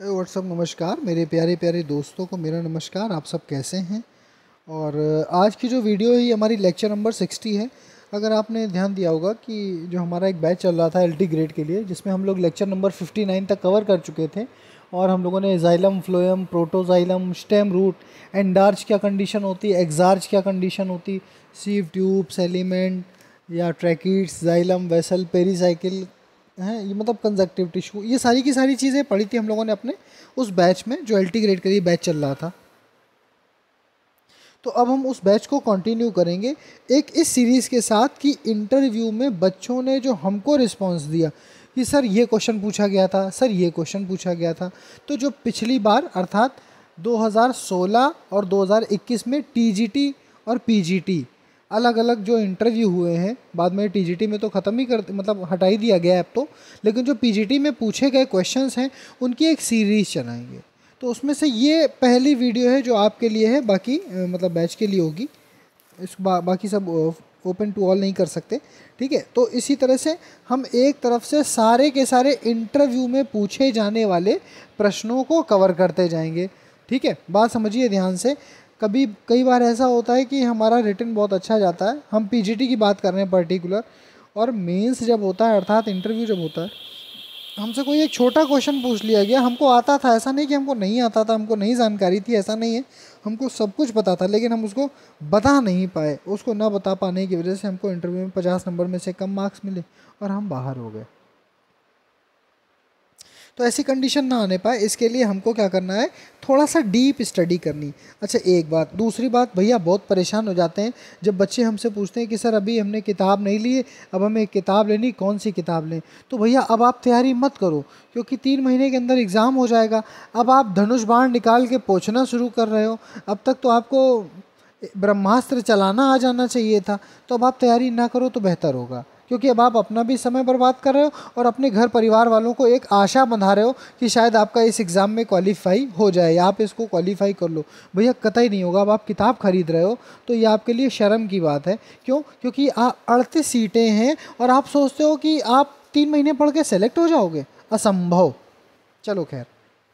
WhatsApp नमस्कार मेरे प्यारे प्यारे दोस्तों को मेरा नमस्कार आप सब कैसे हैं और uh, आज की जो वीडियो है हमारी लेक्चर नंबर सिक्सटी है अगर आपने ध्यान दिया होगा कि जो हमारा एक बैच चल रहा था एलटी ग्रेड के लिए जिसमें हम लोग लेक्चर नंबर फिफ्टी नाइन तक कवर कर चुके थे और हम लोगों ने xylem phloem protoxylem stem root endarch क्या कंडीशन होती एग्जार्ज क्या कंडीशन होती सीव ट्यूब्स एलिमेंट या ट्रैकिट्स जाइलम वेसल पेरीसाइकिल हैं ये मतलब कंजक्टिव टिश्यू ये सारी की सारी चीज़ें पढ़ी थी हम लोगों ने अपने उस बैच में जो एल्टी ग्रेड का बैच चल रहा था तो अब हम उस बैच को कंटिन्यू करेंगे एक इस सीरीज़ के साथ कि इंटरव्यू में बच्चों ने जो हमको रिस्पांस दिया कि सर ये क्वेश्चन पूछा गया था सर ये क्वेश्चन पूछा गया था तो जो पिछली बार अर्थात 2016 और 2021 में टीजीटी और पीजीटी अलग अलग जो इंटरव्यू हुए हैं बाद में टीजीटी में तो ख़त्म ही कर मतलब हटा ही दिया गया ऐप तो लेकिन जो पीजीटी में पूछे गए क्वेश्चंस हैं उनकी एक सीरीज़ चलाएंगे तो उसमें से ये पहली वीडियो है जो आपके लिए है बाकी मतलब बैच के लिए होगी इस बा, बाकी सब ओपन टू ऑल नहीं कर सकते ठीक है तो इसी तरह से हम एक तरफ से सारे के सारे इंटरव्यू में पूछे जाने वाले प्रश्नों को कवर करते जाएंगे ठीक है बात समझिए ध्यान से कभी कई बार ऐसा होता है कि हमारा रिटर्न बहुत अच्छा जाता है हम पीजीटी की बात कर रहे हैं पर्टिकुलर और मेंस जब होता है अर्थात इंटरव्यू जब होता है हमसे कोई एक छोटा क्वेश्चन पूछ लिया गया हमको आता था ऐसा नहीं कि हमको नहीं आता था हमको नहीं जानकारी थी ऐसा नहीं है हमको सब कुछ पता था लेकिन हम उसको बता नहीं पाए उसको ना बता पाने की वजह से हमको इंटरव्यू में पचास नंबर में से कम मार्क्स मिले और हम बाहर हो गए तो ऐसी कंडीशन ना आने पाए इसके लिए हमको क्या करना है थोड़ा सा डीप स्टडी करनी अच्छा एक बात दूसरी बात भैया बहुत परेशान हो जाते हैं जब बच्चे हमसे पूछते हैं कि सर अभी हमने किताब नहीं ली अब हमें एक किताब लेनी कौन सी किताब लें तो भैया अब आप तैयारी मत करो क्योंकि तीन महीने के अंदर एग्ज़ाम हो जाएगा अब आप धनुष बाण निकाल के पहुँचना शुरू कर रहे हो अब तक तो आपको ब्रह्मास्त्र चलाना आ जाना चाहिए था तो अब आप तैयारी ना करो तो बेहतर होगा क्योंकि अब आप अपना भी समय बर्बाद कर रहे हो और अपने घर परिवार वालों को एक आशा बंधा रहे हो कि शायद आपका इस एग्ज़ाम में क्वालिफाई हो जाए या आप इसको क्वालिफाई कर लो भैया कतई नहीं होगा अब आप किताब खरीद रहे हो तो ये आपके लिए शर्म की बात है क्यों क्योंकि आप अड़तीस सीटें हैं और आप सोचते हो कि आप तीन महीने पढ़ के सेलेक्ट हो जाओगे असंभव चलो खैर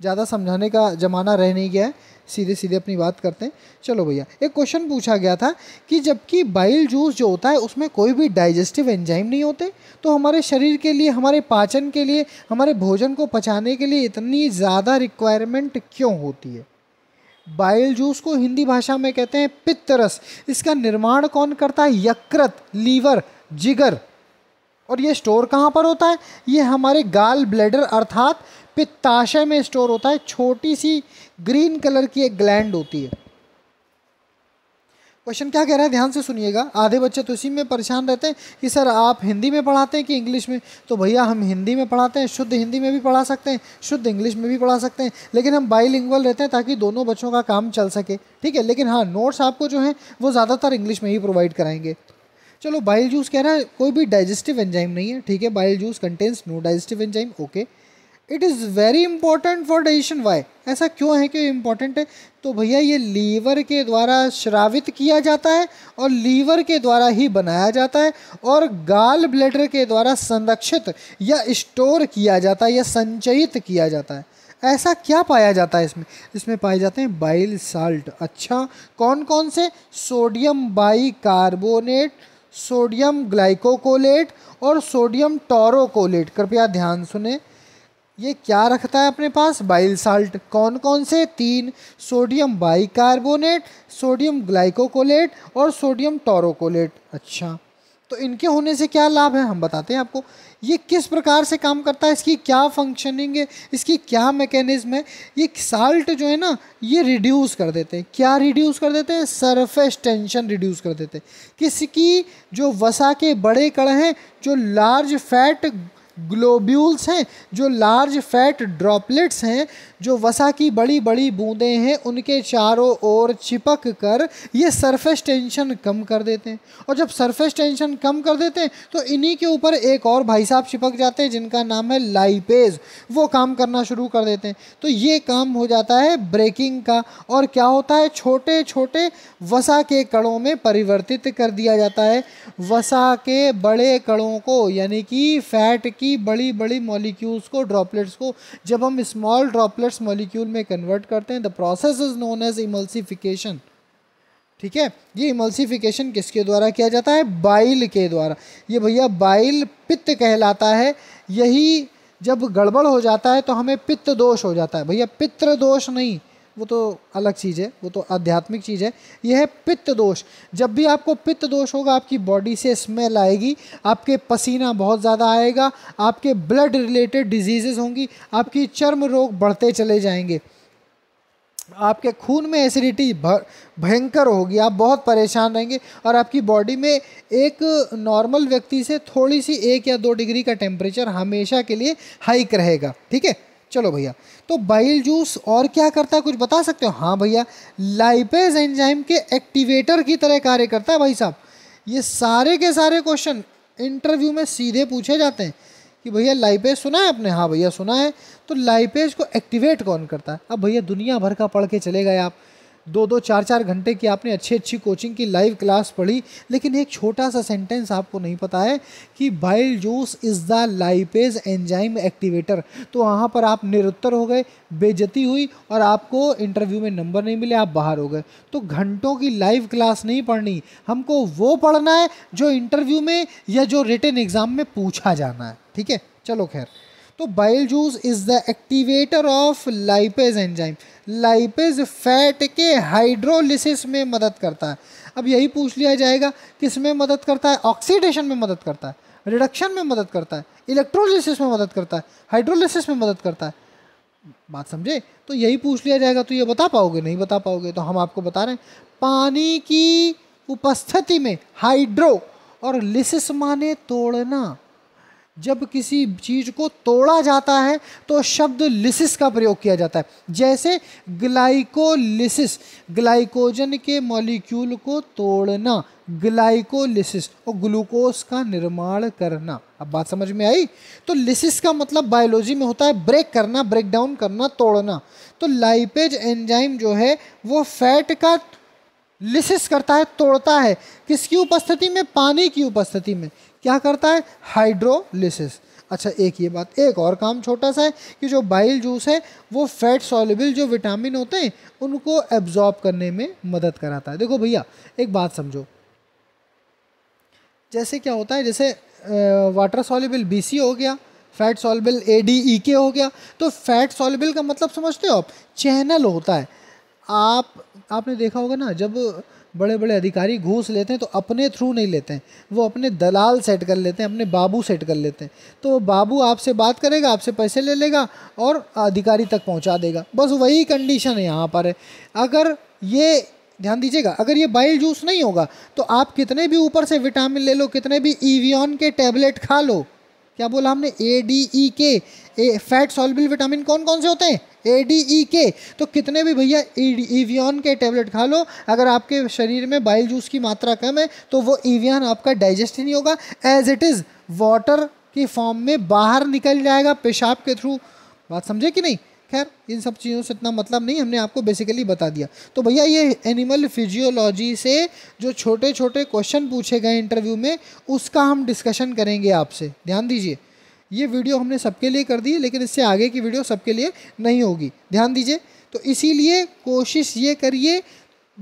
ज़्यादा समझाने का ज़माना रह नहीं गया है सीधे सीधे अपनी बात करते हैं चलो भैया एक क्वेश्चन पूछा गया था कि जबकि बाइल जूस जो होता है उसमें कोई भी डाइजेस्टिव एंजाइम नहीं होते तो हमारे शरीर के लिए हमारे पाचन के लिए हमारे भोजन को पचाने के लिए इतनी ज़्यादा रिक्वायरमेंट क्यों होती है बाइल जूस को हिंदी भाषा में कहते हैं पित्तरस इसका निर्माण कौन करता है यकृत लीवर जिगर और ये स्टोर कहाँ पर होता है ये हमारे गाल ब्लेडर अर्थात पित्ताशय में स्टोर होता है छोटी सी ग्रीन कलर की एक ग्लैंड होती है क्वेश्चन क्या कह रहा है ध्यान से सुनिएगा आधे बच्चे तो इसी में परेशान रहते हैं कि सर आप हिंदी में पढ़ाते हैं कि इंग्लिश में तो भैया हम हिंदी में पढ़ाते हैं शुद्ध हिंदी में भी पढ़ा सकते हैं शुद्ध इंग्लिश में भी पढ़ा सकते हैं लेकिन हम बाई रहते हैं ताकि दोनों बच्चों का काम चल सके ठीक है लेकिन हाँ नोट्स आपको जो है वो ज़्यादातर इंग्लिश में ही प्रोवाइड कराएंगे चलो बाइल जूस कह रहा है कोई भी डाइजेस्टिव एंजाइम नहीं है ठीक है bile juice contains no digestive enzyme okay it is very important for digestion why ऐसा क्यों है कि इम्पॉर्टेंट है तो भैया ये लीवर के द्वारा श्रावित किया जाता है और लीवर के द्वारा ही बनाया जाता है और गाल ब्लेडर के द्वारा संरक्षित या स्टोर किया जाता है या संचयित किया जाता है ऐसा क्या पाया जाता है इसमें इसमें पाए जाते हैं बाइल साल्ट अच्छा कौन कौन से sodium bicarbonate sodium glycocholate और सोडियम टोरोकोलेट कृपया ध्यान सुने ये क्या रखता है अपने पास बाइल साल्ट कौन कौन से तीन सोडियम बाइकार्बोनेट सोडियम ग्लाइकोकोलेट और सोडियम टोरोकोलेट अच्छा तो इनके होने से क्या लाभ है हम बताते हैं आपको ये किस प्रकार से काम करता है इसकी क्या फंक्शनिंग है इसकी क्या मैकेनिज़्म है ये साल्ट जो है ना ये रिड्यूस कर देते हैं क्या रिड्यूस कर देते हैं सरफेस टेंशन रिड्यूस कर देते हैं किसकी जो वसा के बड़े कड़ हैं जो लार्ज फैट ग्लोब्यूल्स हैं जो लार्ज फैट ड्रॉपलेट्स हैं जो वसा की बड़ी बड़ी बूंदें हैं उनके चारों ओर चिपक कर ये सरफेस टेंशन कम कर देते हैं और जब सरफेस टेंशन कम कर देते हैं तो इन्हीं के ऊपर एक और भाई साहब चिपक जाते हैं जिनका नाम है लाइपेज वो काम करना शुरू कर देते हैं तो ये काम हो जाता है ब्रेकिंग का और क्या होता है छोटे छोटे वसा के कणों में परिवर्तित कर दिया जाता है वसा के बड़े कणों को यानी कि फैट की बड़ी बड़ी मॉलिक्यूल्स को ड्रॉपलेट्स को जब हम स्मॉल ड्रॉपलेट्स मॉलिक्यूल में कन्वर्ट करते हैं the process is known as emulsification ठीक है ये इमल्सिफिकेशन किसके द्वारा किया जाता है बाइल के द्वारा ये भैया बाइल पित्त कहलाता है यही जब गड़बड़ हो जाता है तो हमें पित्त दोष हो जाता है भैया पित्र दोष नहीं वो तो अलग चीज़ है वो तो आध्यात्मिक चीज़ है यह है पित्त दोष जब भी आपको पित्त दोष होगा आपकी बॉडी से स्मेल आएगी आपके पसीना बहुत ज़्यादा आएगा आपके ब्लड रिलेटेड डिजीजेस होंगी आपकी चर्म रोग बढ़ते चले जाएंगे आपके खून में एसिडिटी भयंकर होगी आप बहुत परेशान रहेंगे और आपकी बॉडी में एक नॉर्मल व्यक्ति से थोड़ी सी एक या दो डिग्री का टेम्परेचर हमेशा के लिए हाइक रहेगा ठीक है चलो भैया तो बाइल जूस और क्या करता है कुछ बता सकते हो हाँ भैया लाइपेज एंजाइम के एक्टिवेटर की तरह कार्य करता है भाई साहब ये सारे के सारे क्वेश्चन इंटरव्यू में सीधे पूछे जाते हैं कि भैया लाइपेज सुना है आपने हाँ भैया सुना है तो लाइपेज को एक्टिवेट कौन करता है अब भैया दुनिया भर का पढ़ के चले गए आप दो दो चार चार घंटे की आपने अच्छी अच्छी कोचिंग की लाइव क्लास पढ़ी लेकिन एक छोटा सा सेंटेंस आपको नहीं पता है कि bile juice is the lipase enzyme activator तो वहाँ पर आप निरुत्तर हो गए बेजती हुई और आपको इंटरव्यू में नंबर नहीं मिले आप बाहर हो गए तो घंटों की लाइव क्लास नहीं पढ़नी हमको वो पढ़ना है जो इंटरव्यू में या जो रिटर्न एग्ज़ाम में पूछा जाना है ठीक है चलो खैर तो bile juice is the activator of lipase enzyme lipase fat के हाइड्रोलिसिस में मदद करता है अब यही पूछ लिया जाएगा किस में मदद करता है ऑक्सीडेशन में मदद करता है रिडक्शन में मदद करता है इलेक्ट्रोलिसिस में मदद करता है हाइड्रोलिसिस में मदद करता है बात समझे तो यही पूछ लिया जाएगा तो ये बता पाओगे नहीं बता पाओगे तो हम आपको बता रहे हैं पानी की उपस्थिति में हाइड्रो और लिसिस माने तोड़ना जब किसी चीज़ को तोड़ा जाता है तो शब्द लिसिस का प्रयोग किया जाता है जैसे ग्लाइकोलिसिस ग्लाइकोजन के मॉलिक्यूल को तोड़ना ग्लाइकोलिसिस और ग्लूकोज का निर्माण करना अब बात समझ में आई तो लिसिस का मतलब बायोलॉजी में होता है ब्रेक करना ब्रेक डाउन करना तोड़ना तो लाइपेज एंजाइम जो है वो फैट का लिसिस करता है तोड़ता है किसकी उपस्थिति में पानी की उपस्थिति में क्या करता है हाइड्रोलिसिस अच्छा एक ये बात एक और काम छोटा सा है कि जो बाइल जूस है वो फैट सॉल्युबल जो विटामिन होते हैं उनको एब्जॉर्ब करने में मदद कराता है देखो भैया एक बात समझो जैसे क्या होता है जैसे वाटर सॉल्युबल बी हो गया fat soluble A D E के हो गया तो फैट सॉल्युबल का मतलब समझते हो आप चैनल होता है आप आपने देखा होगा ना जब बड़े बड़े अधिकारी घूस लेते हैं तो अपने थ्रू नहीं लेते हैं वो अपने दलाल सेट कर लेते हैं अपने बाबू सेट कर लेते हैं तो बाबू आपसे बात करेगा आपसे पैसे ले लेगा और अधिकारी तक पहुंचा देगा बस वही कंडीशन है यहाँ पर है अगर ये ध्यान दीजिएगा अगर ये बाइल जूस नहीं होगा तो आप कितने भी ऊपर से विटामिन ले लो कितने भी ईवियन के टैबलेट खा लो क्या बोला हमने ए डी ई के ए फैट सॉल्बिल विटामिन कौन कौन से होते हैं ए डी ई के तो कितने भी भैया ईवियन e के टैबलेट खा लो अगर आपके शरीर में बाइल जूस की मात्रा कम है तो वो ईवियन आपका डाइजेस्ट ही नहीं होगा एज इट इज़ वाटर की फॉर्म में बाहर निकल जाएगा पेशाब के थ्रू बात समझे कि नहीं खैर इन सब चीज़ों से इतना मतलब नहीं हमने आपको बेसिकली बता दिया तो भैया ये एनिमल फिजियोलॉजी से जो छोटे छोटे क्वेश्चन पूछे गए इंटरव्यू में उसका हम डिस्कशन करेंगे आपसे ध्यान दीजिए ये वीडियो हमने सबके लिए कर दी लेकिन इससे आगे की वीडियो सबके लिए नहीं होगी ध्यान दीजिए तो इसीलिए कोशिश ये करिए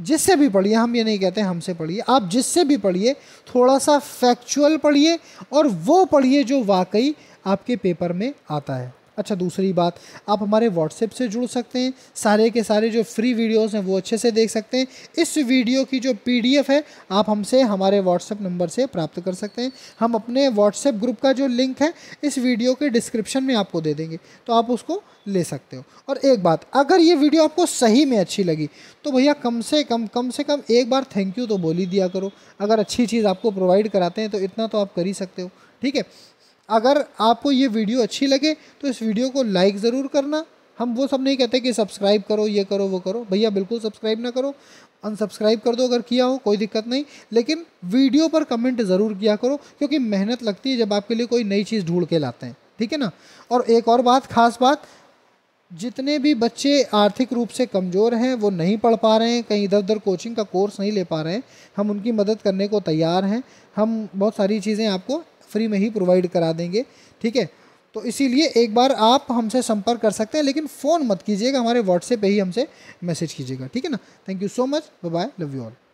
जिससे भी पढ़िए हम ये नहीं कहते हमसे पढ़िए आप जिससे भी पढ़िए थोड़ा सा फैक्चुअल पढ़िए और वो पढ़िए जो वाकई आपके पेपर में आता है अच्छा दूसरी बात आप हमारे व्हाट्सएप से जुड़ सकते हैं सारे के सारे जो फ्री वीडियोस हैं वो अच्छे से देख सकते हैं इस वीडियो की जो पीडीएफ है आप हमसे हमारे व्हाट्सएप नंबर से प्राप्त कर सकते हैं हम अपने व्हाट्सएप ग्रुप का जो लिंक है इस वीडियो के डिस्क्रिप्शन में आपको दे देंगे तो आप उसको ले सकते हो और एक बात अगर ये वीडियो आपको सही में अच्छी लगी तो भैया कम से कम कम से कम एक बार थैंक यू तो बोल ही दिया करो अगर अच्छी चीज़ आपको प्रोवाइड कराते हैं तो इतना तो आप कर ही सकते हो ठीक है अगर आपको ये वीडियो अच्छी लगे तो इस वीडियो को लाइक ज़रूर करना हम वो सब नहीं कहते कि सब्सक्राइब करो ये करो वो करो भैया बिल्कुल सब्सक्राइब ना करो अनसब्सक्राइब कर दो अगर किया हो कोई दिक्कत नहीं लेकिन वीडियो पर कमेंट ज़रूर किया करो क्योंकि मेहनत लगती है जब आपके लिए कोई नई चीज़ ढूंढ के लाते हैं ठीक है ना और एक और बात खास बात जितने भी बच्चे आर्थिक रूप से कमज़ोर हैं वो नहीं पढ़ पा रहे हैं कहीं इधर उधर कोचिंग का कोर्स नहीं ले पा रहे हैं हम उनकी मदद करने को तैयार हैं हम बहुत सारी चीज़ें आपको फ्री में ही प्रोवाइड करा देंगे ठीक है तो इसीलिए एक बार आप हमसे संपर्क कर सकते हैं लेकिन फ़ोन मत कीजिएगा हमारे व्हाट्सएप पे ही हमसे मैसेज कीजिएगा ठीक है ना thank you so much bye love you all